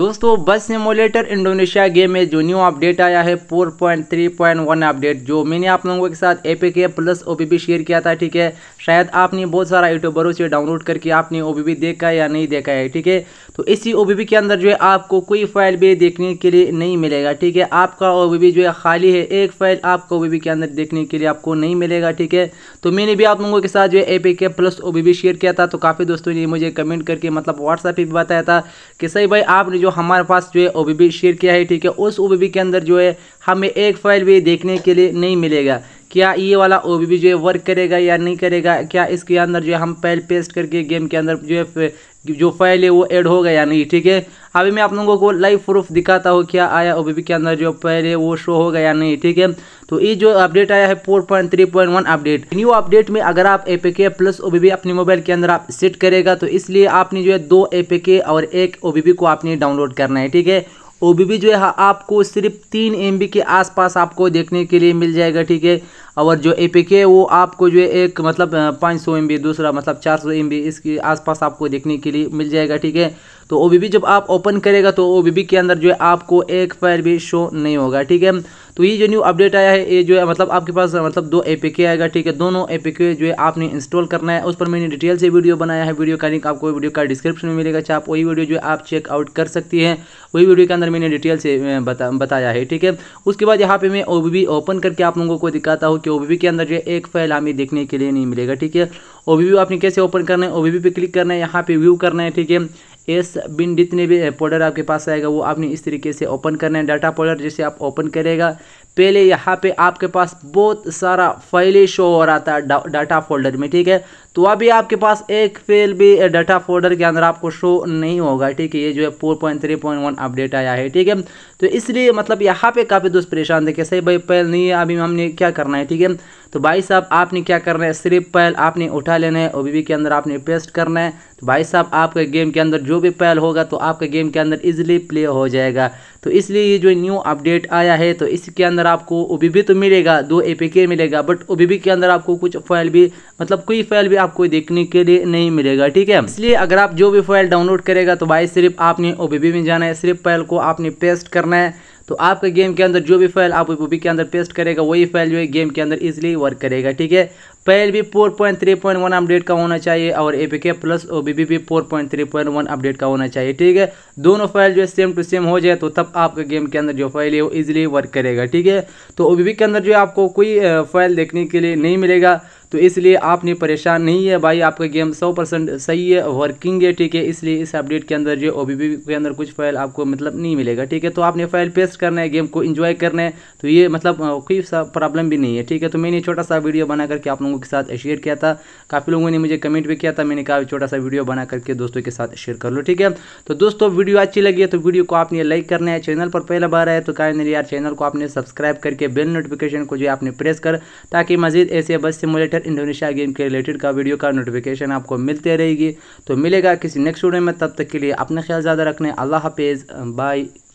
दोस्तों बस simulator Indonesia game में जो न्यू अपडेट आया है 4.3.1 अपडेट जो मैंने आप लोगों के साथ एपीके के प्लस ओ शेयर किया था ठीक है शायद आपने बहुत सारा यूट्यूबरों से डाउनलोड करके आपने ओ देखा है या नहीं देखा है ठीक है तो इसी ओ के अंदर जो है आपको कोई फाइल भी देखने के लिए नहीं मिलेगा ठीक है आपका ओ जो है खाली है एक फाइल आपको ओ के अंदर देखने के लिए आपको नहीं मिलेगा ठीक है तो मैंने भी आप लोगों के साथ जो है ए के प्लस ओ शेयर किया था तो काफ़ी दोस्तों ने मुझे कमेंट करके मतलब व्हाट्सएप पर भी बताया था कि सही भाई आपने जो हमारे पास जो है ओ शेयर किया है ठीक है उस ओ के अंदर जो है हमें एक फाइल भी देखने के लिए नहीं मिलेगा क्या ये वाला ओ जो है वर्क करेगा या नहीं करेगा क्या इसके अंदर जो है हम फाइल पेस्ट करके गेम के अंदर जो है जो फाइल है वो ऐड हो गया या नहीं ठीक है अभी मैं आप लोगों को लाइव प्रूफ दिखाता हूँ क्या आया ओबीपी के अंदर जो फाइल है वो शो हो गया या नहीं ठीक है तो ये जो अपडेट आया है four point three point one update new update में अगर आप एपीके के प्लस ओबीपी अपने मोबाइल के अंदर आप सेट करेगा तो इसलिए आपने जो है दो एपीके और एक ओबीपी को आपने डाउनलोड करना है ठीक है ओ जो है आपको सिर्फ तीन एम के आसपास आपको देखने के लिए मिल जाएगा ठीक है और जो ए के वो आपको जो है एक मतलब पाँच सौ दूसरा मतलब चार सौ इसके आसपास आपको देखने के लिए मिल जाएगा ठीक है तो ओ जब आप ओपन करेगा तो ओ के अंदर जो है आपको एक फायर भी शो नहीं होगा ठीक है तो ये जो न्यू अपडेट आया है ये जो है मतलब आपके पास मतलब दो ए आएगा ठीक है दोनों ए जो है आपने इंस्टॉल करना है उस पर मैंने डिटेल से वीडियो बनाया है वीडियो का लिंक आपको वीडियो का डिस्क्रिप्शन में मिलेगा चाहे आप वही वीडियो जो है आप चेकआउट कर सकती है वही वीडियो के अंदर मैंने डिटेल से बता बताया है ठीक है उसके बाद यहाँ पे मैं ओ ओपन करके आप लोगों को दिखाता हूँ कि ओ के अंदर जो है एक फाइल हमें देखने के लिए नहीं मिलेगा ठीक है ओ आपने कैसे ओपन करना है ओ पे क्लिक करना है यहाँ पे व्यू करना है ठीक है एस बिन जितने भी फोल्डर आपके पास आएगा वो आपने इस तरीके से ओपन करना है डाटा फोल्डर जैसे आप ओपन करेगा पहले यहाँ पे आपके पास बहुत सारा फाइलें शो हो रहा था डा, डाटा फोल्डर में ठीक है तो अभी आपके पास एक फेल भी डाटा फोल्डर के अंदर आपको शो नहीं होगा ठीक है ये जो है four point three point one update आया है ठीक है तो इसलिए मतलब यहाँ पे काफ़ी दोस्त परेशान थे कि सही भाई पहल नहीं है अभी हमने क्या करना है ठीक है तो भाई साहब आपने क्या करना है सिर्फ पैल आपने उठा लेना है ओबीबी के अंदर आपने पेस्ट करना है तो भाई साहब आपके गेम के अंदर जो भी पैल होगा तो आपके गेम के अंदर इजीली प्ले हो जाएगा तो इसलिए ये जो न्यू अपडेट आया है तो इसके अंदर आपको ओबीबी तो मिलेगा दो ए मिलेगा बट ओबीबी के अंदर आपको कुछ फाइल भी मतलब कोई फाइल भी आपको देखने के लिए नहीं मिलेगा ठीक है इसलिए अगर आप जो भी फाइल डाउनलोड करेगा तो भाई सिर्फ आपने ओबीबी में जाना है सिर्फ फाइल को आपने पेस्ट करना है तो आपका गेम के अंदर जो भी फाइल आप वो के अंदर पेस्ट करेगा वही फाइल जो है गेम के अंदर ईजिली वर्क करेगा ठीक है पहले भी four point three point one update का होना चाहिए और A P K plus O B B भी four point three point one update का होना चाहिए ठीक है दोनों फाइल जो है सेम टू सेम हो जाए तो तब आपके गेम के अंदर जो फाइल है वो ईजिली वर्क करेगा ठीक है तो ओ बी बी के अंदर जो है आपको कोई फाइल देखने के लिए नहीं मिलेगा तो इसलिए आपने परेशान नहीं है भाई आपका गेम सौ परसेंट सही है वर्किंग है ठीक है इसलिए इस अपडेट के अंदर जो ओ के अंदर कुछ फाइल आपको मतलब नहीं मिलेगा ठीक है तो आपने फाइल पेस्ट करना है गेम को इन्जॉय करना है तो ये मतलब कोई सा प्रॉब्लम भी नहीं है ठीक है तो मैंने छोटा सा वीडियो बना करके आप लोगों लोगों के साथ शेयर किया था काफ़ी लोगों ने मुझे कमेंट भी किया था मैंने कहा छोटा सा वीडियो बना करके दोस्तों के साथ शेयर कर लो ठीक है तो दोस्तों वीडियो अच्छी लगी है तो वीडियो को आपने लाइक करना है चैनल पर पहला बार है तो कायनर यार चैनल को आपने सब्सक्राइब करके बेल नोटिफिकेशन को जो आपने प्रेस कर ताकि मजीद ऐसे बस सिमुलेटर इंडोनेशिया गेम के रिलेटेड का वीडियो का नोटिफिकेशन आपको मिलते रहेगी तो मिलेगा किसी नेक्स्ट वीडियो में तब तक के लिए अपना ख्याल ज़्यादा रखने अल्लाह हाफिज़ बाय